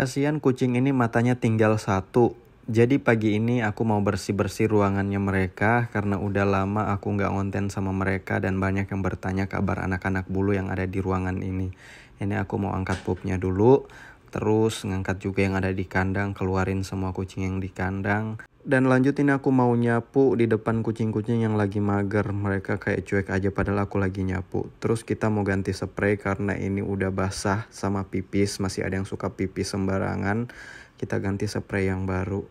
Kasihan kucing ini matanya tinggal satu. Jadi pagi ini aku mau bersih-bersih ruangannya mereka karena udah lama aku nggak ngonten sama mereka dan banyak yang bertanya kabar anak-anak bulu yang ada di ruangan ini. Ini aku mau angkat pupnya dulu, Terus ngangkat juga yang ada di kandang, keluarin semua kucing yang di kandang. Dan lanjutin aku mau nyapu di depan kucing-kucing yang lagi mager. Mereka kayak cuek aja padahal aku lagi nyapu. Terus kita mau ganti spray karena ini udah basah sama pipis. Masih ada yang suka pipis sembarangan. Kita ganti spray yang baru.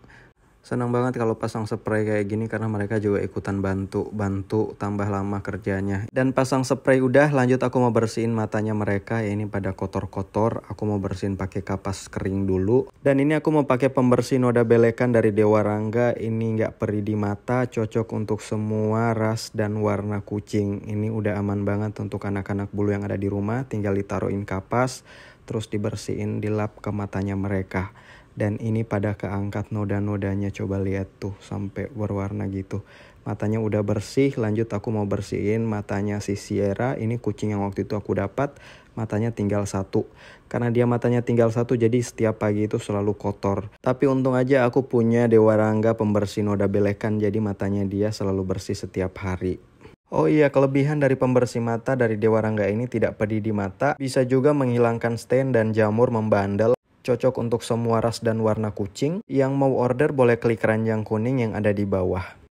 Senang banget kalau pasang spray kayak gini karena mereka juga ikutan bantu-bantu tambah lama kerjanya. Dan pasang spray udah lanjut aku mau bersihin matanya mereka ya ini pada kotor-kotor. Aku mau bersihin pakai kapas kering dulu. Dan ini aku mau pakai pembersih noda belekan dari Dewa Rangga. Ini nggak perih di mata, cocok untuk semua ras dan warna kucing. Ini udah aman banget untuk anak-anak bulu yang ada di rumah. Tinggal ditaruhin kapas, terus dibersihin dilap ke matanya mereka dan ini pada keangkat noda-nodanya coba lihat tuh sampai berwarna gitu matanya udah bersih lanjut aku mau bersihin matanya si Sierra ini kucing yang waktu itu aku dapat matanya tinggal satu karena dia matanya tinggal satu jadi setiap pagi itu selalu kotor tapi untung aja aku punya Dewa Rangga pembersih noda belekan jadi matanya dia selalu bersih setiap hari Oh iya, kelebihan dari pembersih mata dari Dewa Rangga ini tidak pedih di mata, bisa juga menghilangkan stain dan jamur membandel cocok untuk semua ras dan warna kucing. Yang mau order boleh klik ranjang kuning yang ada di bawah.